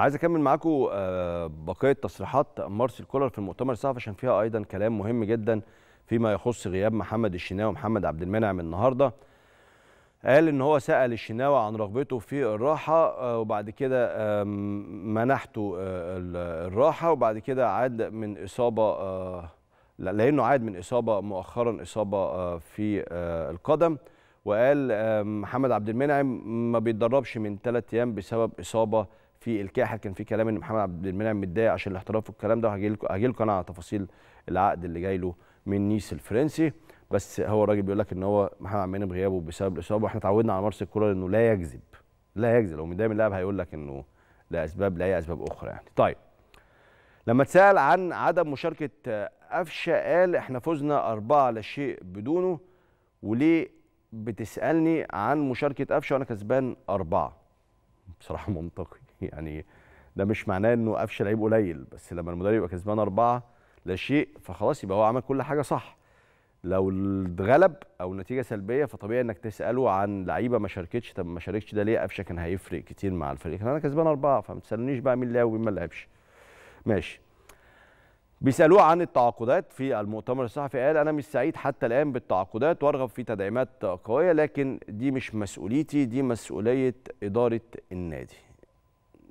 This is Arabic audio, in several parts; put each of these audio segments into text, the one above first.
عايز اكمل معاكم آه، بقيه تصريحات مارسيل كولر في المؤتمر الصحفي عشان فيها ايضا كلام مهم جدا فيما يخص غياب محمد الشناوي ومحمد عبد المنعم النهارده قال ان هو سال الشناوي عن رغبته في الراحه آه، وبعد كده منحته آه، الراحه وبعد كده عاد من اصابه لانه عاد من اصابه مؤخرا اصابه في القدم وقال محمد عبد المنعم ما بيتدربش من ثلاث ايام بسبب اصابه في الكاحل كان في كلام ان محمد عبد المنعم متضايق عشان الاحتراف والكلام ده وهجي لكم هجي لكم انا على تفاصيل العقد اللي جاي له من نيس الفرنسي بس هو الراجل بيقول لك ان هو محمد عبد المنعم غيابه بسبب الاصابه واحنا اتعودنا على مارس الكوره انه لا يكذب لا يكذب لو متضايق من اللاعب هيقول لك انه لاسباب لا هي اسباب اخرى يعني طيب لما اتسال عن عدم مشاركه قفشه قال احنا فزنا أربعة لا شيء بدونه وليه بتسالني عن مشاركه قفشه وانا كسبان أربعة بصراحه منطقي يعني ده مش معناه انه قفش لعيب قليل بس لما المدرب يبقى كسبان اربعه لا شيء فخلاص يبقى هو عمل كل حاجه صح لو اتغلب او نتيجه سلبيه فطبيعي انك تساله عن لعيبه ما شاركتش طب ما شاركتش ده ليه قفشه كان هيفرق كتير مع الفريق انا كسبان اربعه فما تسالونيش بقى مين لعب ومين ما لعبش ماشي بيسالوه عن التعاقدات في المؤتمر الصحفي قال انا مش سعيد حتى الان بالتعاقدات وارغب في تدعيمات قويه لكن دي مش مسؤوليتي دي مسؤوليه اداره النادي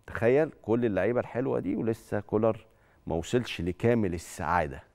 تخيل كل اللعيبه الحلوه دي ولسه كولر ما وصلش لكامل السعاده